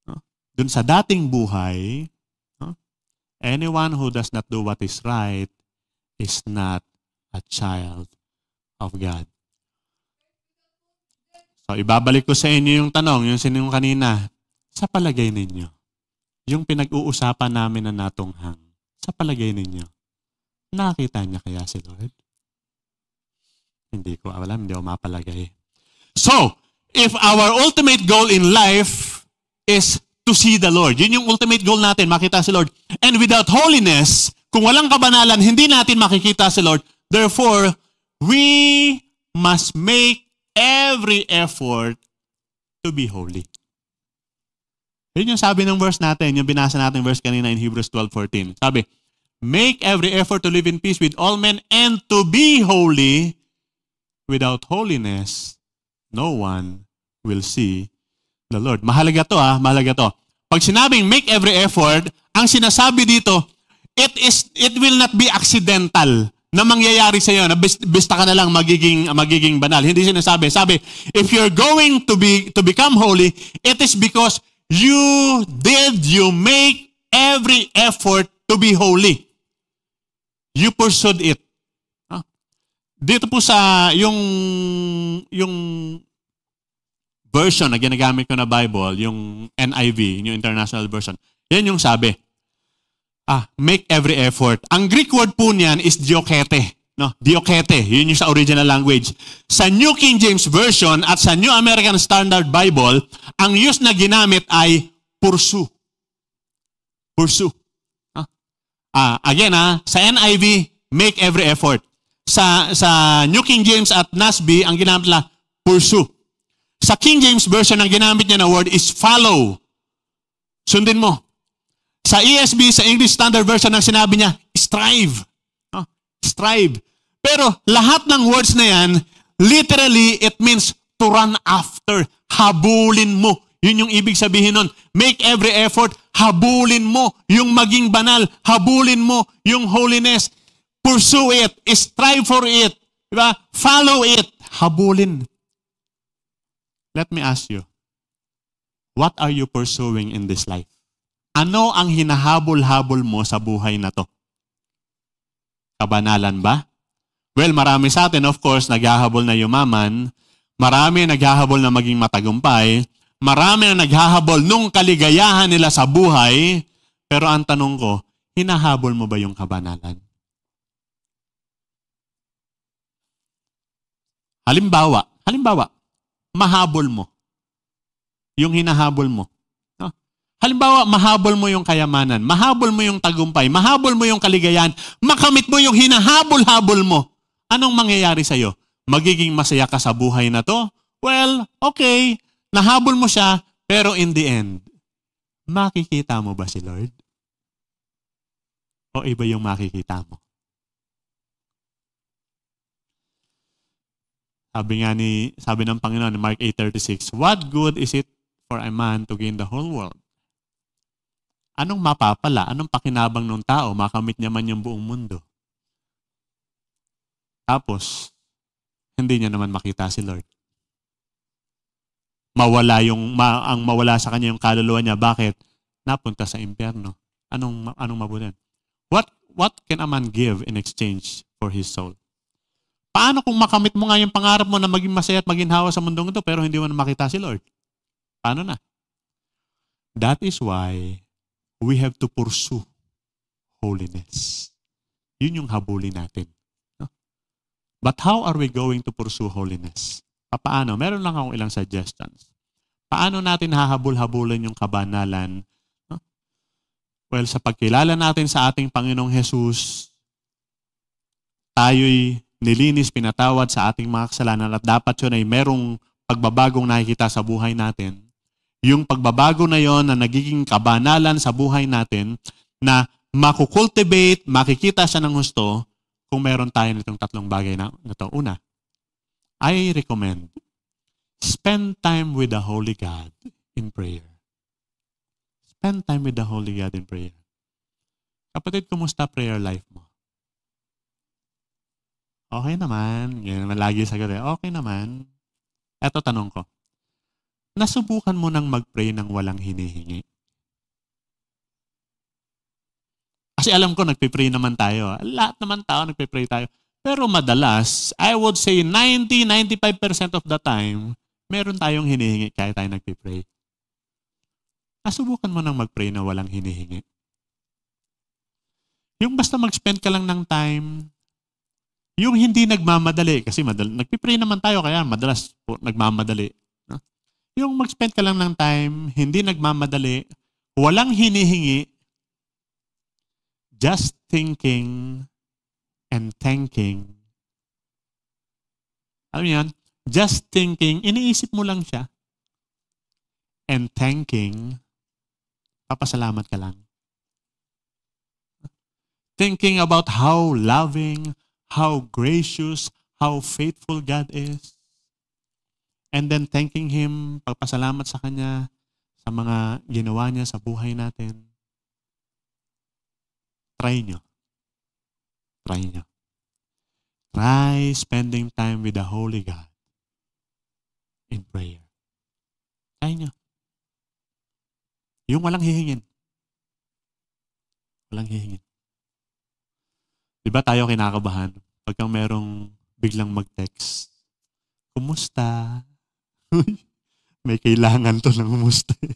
Speaker 2: no, dun sa dating buhay, no, anyone who does not do what is right is not a child of God. So, ibabalik ko sa inyo yung tanong, yung sinong kanina. Sa palagay ninyo, yung pinag-uusapan namin na natunghang, sa palagay ninyo, nakita niya kaya si Lord? Hindi ko alam, hindi ako mapalagay. So, if our ultimate goal in life is to see the Lord. Yun yung ultimate goal natin, makita si Lord. And without holiness, kung walang kabanalan, hindi natin makikita si Lord. Therefore, we must make every effort to be holy. Yun yung sabi ng verse natin, yung binasa natin verse kanina in Hebrews 12.14. Sabi, Make every effort to live in peace with all men and to be holy. Without holiness, no one will see the Lord. Mahalaga to ah, mahalaga to. Pag sinabing make every effort, ang sinasabi dito, it is it will not be accidental na mangyayari sa iyo na basta ka na lang magiging magiging banal. Hindi sinasabi. Sabi, if you're going to be to become holy, it is because you did you make every effort to be holy. You pursued it. Ah. Dito po sa yung yung version na ginagamit ko na Bible, yung NIV, yung International Version, yan yung sabi. Ah, make every effort. Ang Greek word po niyan is diokete. No? Diokete, yun yung sa original language. Sa New King James Version at sa New American Standard Bible, ang use na ginamit ay pursue. Pursue. Ah, ah again, ah, sa NIV, make every effort. Sa, sa New King James at NASB, ang ginamit na pursue. Sa King James Version, ang ginamit niya na word is follow. Sundin mo. Sa ESB, sa English Standard Version, ang sinabi niya, strive. No? Strive. Pero lahat ng words na yan, literally, it means to run after. Habulin mo. Yun yung ibig sabihin nun. Make every effort. Habulin mo yung maging banal. Habulin mo yung holiness. Pursue it. Strive for it. Diba? Follow it. Habulin. Let me ask you, what are you pursuing in this life? Ano ang hinahabol-habol mo sa buhay na to? Kabanalan ba? Well, marami sa atin, of course, naghahabol na yumaman. Marami naghahabol na maging matagumpay. Marami ang naghahabol nung kaligayahan nila sa buhay. Pero ang tanong ko, hinahabol mo ba yung kabanalan? Halimbawa, halimbawa, mahabol mo. Yung hinahabol mo. No? Halimbawa, mahabol mo yung kayamanan, mahabol mo yung tagumpay, mahabol mo yung kaligayahan, makamit mo yung hinahabol-habol mo. Anong mangyayari sa'yo? Magiging masaya ka sa buhay na to? Well, okay, nahabol mo siya, pero in the end, makikita mo ba si Lord? O iba yung makikita mo? Sabi nga ni, sabi ng Panginoon, ni Mark 8.36, What good is it for a man to gain the whole world? Anong mapapala? Anong pakinabang ng tao? Makamit niya man yung buong mundo. Tapos, hindi niya naman makita si Lord. Mawala yung, ma, ang mawala sa kanya yung kaluluwa niya. Bakit? Napunta sa impyerno. Anong, anong mabuti? What, what can a man give in exchange for his soul? Paano kung makamit mo nga yung pangarap mo na maging masaya at maging hawa sa mundong ito pero hindi mo na makita si Lord? Paano na? That is why we have to pursue holiness. Yun yung habulin natin. No? But how are we going to pursue holiness? Paano? Meron lang akong ilang suggestions. Paano natin hahabol habulin yung kabanalan? No? Well, sa pagkilala natin sa ating Panginoong Jesus, tayo'y nilinis, pinatawad sa ating mga kasalanan at dapat yun ay merong pagbabagong nakikita sa buhay natin. Yung pagbabago na yon na nagiging kabanalan sa buhay natin na makukultivate, makikita siya ng gusto kung meron tayo nitong tatlong bagay na ito. Una, I recommend spend time with the Holy God in prayer. Spend time with the Holy God in prayer. Kapatid, kumusta prayer life mo? Okay naman. Yan naman lagi sagot eh. Okay naman. Eto tanong ko. Nasubukan mo nang mag-pray ng walang hinihingi? Kasi alam ko, nagpe-pray naman tayo. Lahat naman tao, nagpe-pray tayo. Pero madalas, I would say 90-95% of the time, meron tayong hinihingi kahit tayo nagpe-pray. Nasubukan mo nang mag-pray na walang hinihingi. Yung basta mag-spend ka lang ng time, yung hindi nagmamadali, kasi madal- nagpipray naman tayo kaya madalas po nagmamadali. No? Yung mag-spend ka lang ng time, hindi nagmamadali, walang hinihingi, just thinking and thanking. Alam niyo yun? Just thinking, iniisip mo lang siya. And thanking, papasalamat ka lang. Thinking about how loving, how gracious, how faithful God is. And then thanking Him, pagpasalamat sa Kanya sa mga ginawa niya sa buhay natin. Try nyo. Try nyo. Try spending time with the Holy God in prayer. Try nyo. Yung walang hihingin. Walang hihingin. Di ba tayo kinakabahan? pagka merong biglang mag-text, kumusta? May kailangan to ng kumusta. Eh.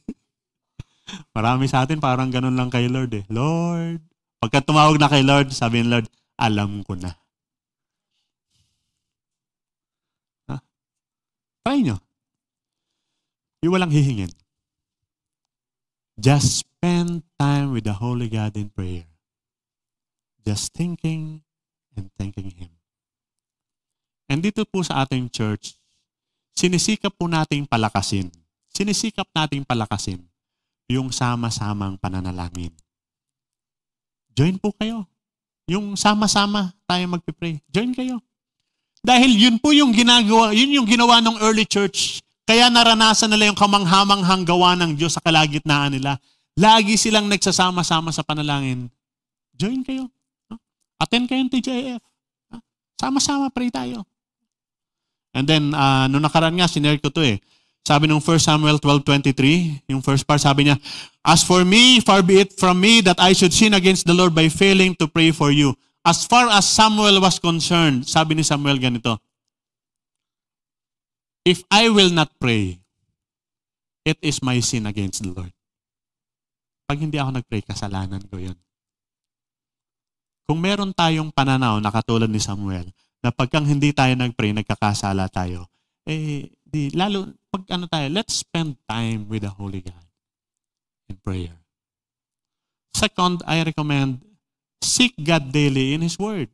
Speaker 2: Marami sa atin parang ganun lang kay Lord eh. Lord, pagka tumawag na kay Lord, sabihin Lord, alam ko na. Ha? Try nyo. Yung walang hihingin. Just spend time with the Holy God in prayer. Just thinking and thanking Him. And dito po sa ating church, sinisikap po nating palakasin. Sinisikap nating palakasin yung sama-samang pananalangin. Join po kayo. Yung sama-sama tayo magpipray. Join kayo. Dahil yun po yung ginagawa, yun yung ginawa ng early church. Kaya naranasan nila yung kamanghamang hanggawa ng Diyos sa kalagitnaan nila. Lagi silang nagsasama-sama sa panalangin. Join kayo. Attend kayong TJF. Sama-sama pray tayo. And then, uh, ah, noong nakaraan nga, sinare ko to eh. Sabi nung 1 Samuel 12.23, yung first part, sabi niya, As for me, far be it from me that I should sin against the Lord by failing to pray for you. As far as Samuel was concerned, sabi ni Samuel ganito, If I will not pray, it is my sin against the Lord. Pag hindi ako nag-pray, kasalanan ko yun. Kung meron tayong pananaw na katulad ni Samuel, na pagkang hindi tayo nagpray, nagkakasala tayo, eh, di, lalo, pag ano tayo, let's spend time with the Holy God in prayer. Second, I recommend, seek God daily in His Word.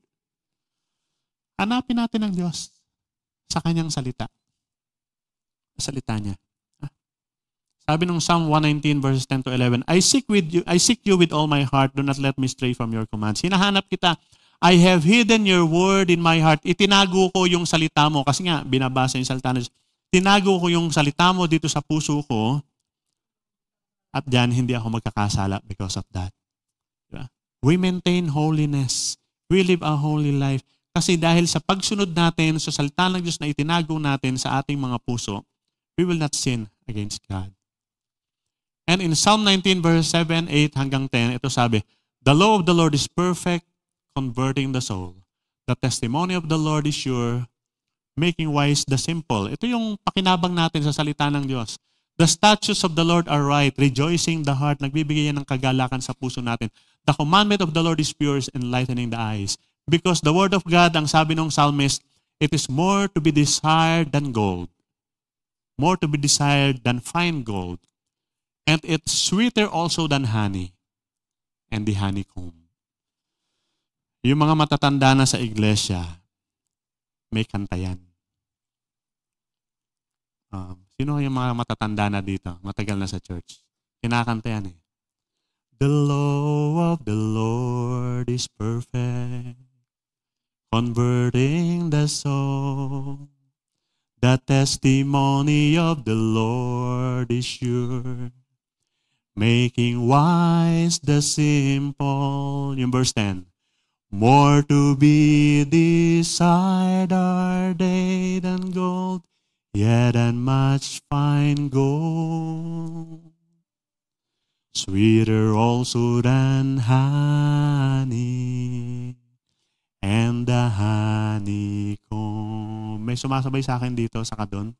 Speaker 2: Hanapin natin ang Diyos sa kanyang salita. Sa salita niya. Sabi ng Psalm 119 verses 10 to 11, I seek with you, I seek you with all my heart. Do not let me stray from your commands. Hinahanap kita. I have hidden your word in my heart. Itinago ko yung salita mo. Kasi nga, binabasa yung salita na Tinago ko yung salita mo dito sa puso ko. At diyan, hindi ako magkakasala because of that. Diba? We maintain holiness. We live a holy life. Kasi dahil sa pagsunod natin sa salita ng Diyos na itinago natin sa ating mga puso, we will not sin against God. And in Psalm 19 verse 7, 8 hanggang 10, ito sabi, The law of the Lord is perfect, converting the soul. The testimony of the Lord is sure, making wise the simple. Ito yung pakinabang natin sa salita ng Diyos. The statutes of the Lord are right, rejoicing the heart. Nagbibigay ng kagalakan sa puso natin. The commandment of the Lord is pure, enlightening the eyes. Because the word of God, ang sabi ng psalmist, it is more to be desired than gold. More to be desired than fine gold. And it's sweeter also than honey and the honeycomb. Yung mga matatanda na sa iglesia, may kanta yan. Um, sino yung mga matatanda na dito, matagal na sa church? Kinakanta yan eh. The law of the Lord is perfect, converting the soul. The testimony of the Lord is sure, Making wise the simple. Yung verse 10. More to be desired are they than gold, yet and much fine gold. Sweeter also than honey and the honeycomb. May sumasabay sa akin dito sa kadon.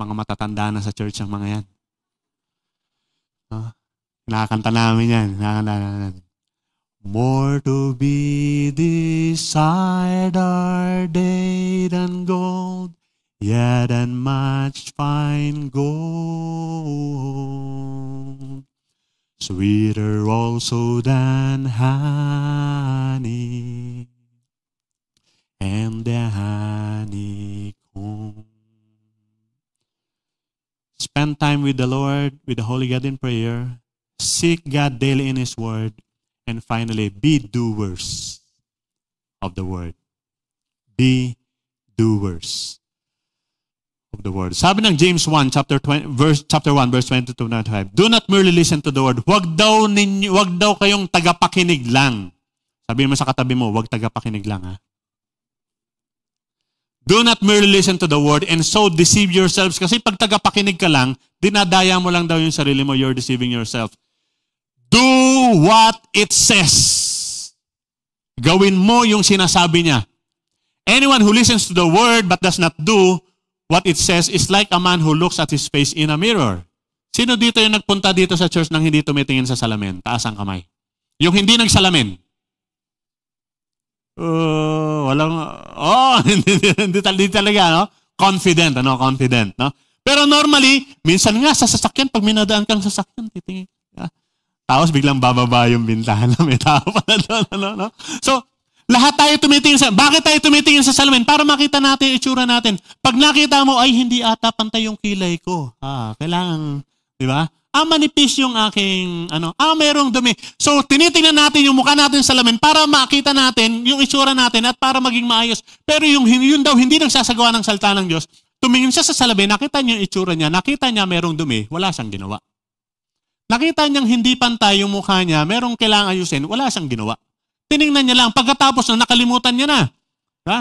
Speaker 2: Mga matatanda na sa church ang mga yan. Uh, kinakanta namin yan. Kinakanta namin. More to be desired are day than gold, yet and much fine gold. Sweeter also than honey Spend time with the Lord, with the Holy God in prayer. Seek God daily in His Word. And finally, be doers of the Word. Be doers of the Word. Sabi ng James 1, chapter, 20, verse, chapter 1, verse 22 to 25, Do not merely listen to the Word. Huwag daw, ninyo, huwag daw kayong tagapakinig lang. Sabi mo sa katabi mo, huwag tagapakinig lang ha. Do not merely listen to the word and so deceive yourselves. Kasi pag tagapakinig ka lang, dinadaya mo lang daw yung sarili mo, you're deceiving yourself. Do what it says. Gawin mo yung sinasabi niya. Anyone who listens to the word but does not do what it says is like a man who looks at his face in a mirror. Sino dito yung nagpunta dito sa church nang hindi tumitingin sa salamin? Taas ang kamay. Yung hindi nagsalamin. Uh, walang, oh, hindi, hindi, hindi talaga, no? Confident, ano? Confident, no? Pero normally, minsan nga sa sasakyan, pag minadaan kang sasakyan, titingin. Yeah. Tapos biglang bababa yung bintana may tao pa doon. Ano, no? So, lahat tayo tumitingin sa, bakit tayo tumitingin sa salamin? Para makita natin itsura natin. Pag nakita mo, ay hindi ata pantay yung kilay ko. Ah, kailangan, di ba? ah, manipis yung aking, ano, ah, merong dumi. So, tinitingnan natin yung mukha natin sa lamin para makita natin yung itsura natin at para maging maayos. Pero yung, yun daw, hindi nagsasagawa ng salta ng Diyos. Tumingin siya sa salamin, nakita niya yung itsura niya, nakita niya merong dumi, wala siyang ginawa. Nakita niyang hindi pantay yung mukha niya, merong kailangang ayusin, wala siyang ginawa. Tiningnan niya lang, pagkatapos na nakalimutan niya na. Ha? Diba?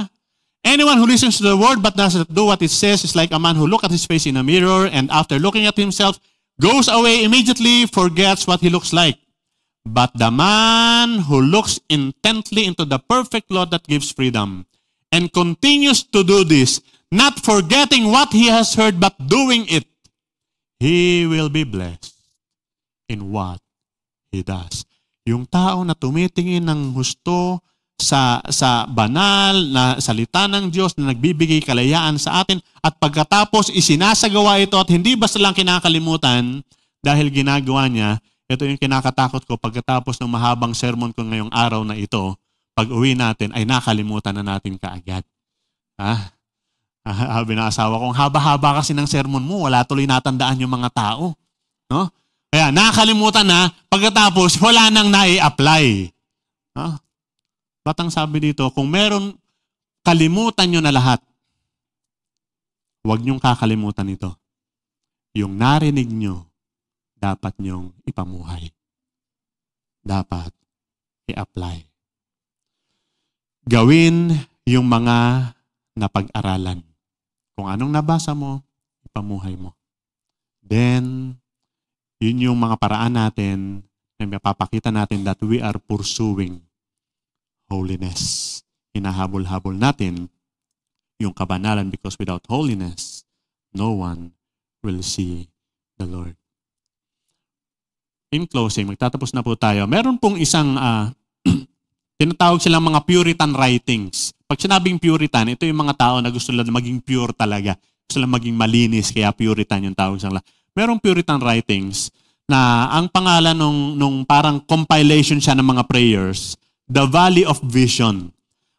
Speaker 2: Anyone who listens to the word but does not do what it says is like a man who look at his face in a mirror and after looking at himself, goes away immediately, forgets what he looks like. But the man who looks intently into the perfect law that gives freedom and continues to do this, not forgetting what he has heard but doing it, he will be blessed in what he does. Yung tao na tumitingin ng husto sa sa banal na salita ng Diyos na nagbibigay kalayaan sa atin at pagkatapos isinasagawa ito at hindi basta lang kinakalimutan dahil ginagawa niya ito yung kinakatakot ko pagkatapos ng mahabang sermon ko ngayong araw na ito, pag uwi natin ay nakalimutan na natin kaagad. Ha? Ah, sabi na asawa kong haba-haba kasi ng sermon mo, wala tuloy natandaan yung mga tao. No? Kaya nakalimutan na, pagkatapos wala nang nai-apply. No? Batang sabi dito, kung meron, kalimutan nyo na lahat. Huwag nyong kakalimutan ito. Yung narinig nyo, dapat nyong ipamuhay. Dapat i-apply. Gawin yung mga napag-aralan. Kung anong nabasa mo, ipamuhay mo. Then, yun yung mga paraan natin na mapapakita natin that we are pursuing holiness. Hinahabol-habol natin yung kabanalan because without holiness, no one will see the Lord. In closing, magtatapos na po tayo. Meron pong isang, uh, tinatawag silang mga Puritan writings. Pag sinabing Puritan, ito yung mga tao na gusto lang maging pure talaga. Gusto lang maging malinis, kaya Puritan yung tawag sila. Merong Puritan writings na ang pangalan nung, nung parang compilation siya ng mga prayers the valley of vision.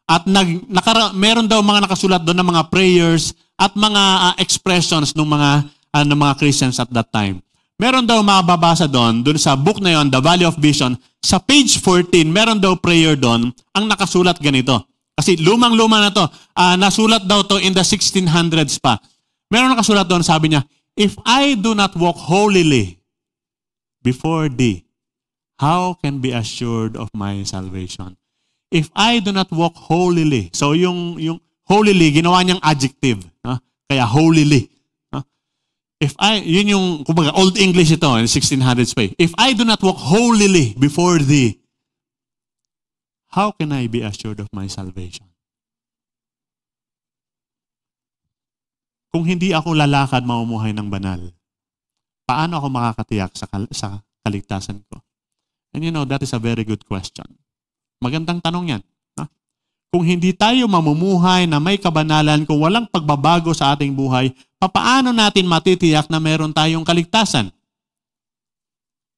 Speaker 2: At nag, nakara, meron daw mga nakasulat doon ng mga prayers at mga uh, expressions ng mga uh, ng mga Christians at that time. Meron daw mababasa doon, doon sa book na yon, The Valley of Vision, sa page 14, meron daw prayer doon, ang nakasulat ganito. Kasi lumang-luma na to, uh, nasulat daw to in the 1600s pa. Meron nakasulat doon, sabi niya, If I do not walk holily before thee, How can be assured of my salvation? If I do not walk holily, so yung, yung holily, ginawa niyang adjective. Ha? Kaya holily. Ha? If I, yun yung, kumbaga, Old English ito, in 1600s pa If I do not walk holily before thee, how can I be assured of my salvation? Kung hindi ako lalakad, maumuhay ng banal, paano ako makakatiyak sa, kal- sa kaligtasan ko? And you know, that is a very good question. Magandang tanong yan. Ha? Kung hindi tayo mamumuhay na may kabanalan, kung walang pagbabago sa ating buhay, papaano natin matitiyak na meron tayong kaligtasan?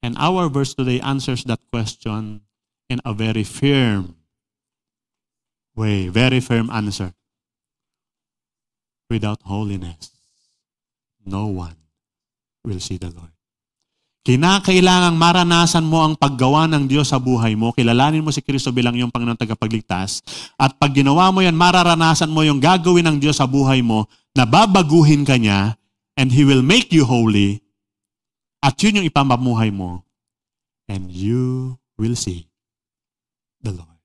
Speaker 2: And our verse today answers that question in a very firm way, very firm answer. Without holiness, no one will see the Lord. Kinakailangang maranasan mo ang paggawa ng Diyos sa buhay mo. Kilalanin mo si Kristo bilang iyong Panginoon tagapagligtas. At pag ginawa mo yan, mararanasan mo yung gagawin ng Diyos sa buhay mo na babaguhin ka niya and He will make you holy. At yun yung ipamamuhay mo. And you will see the Lord.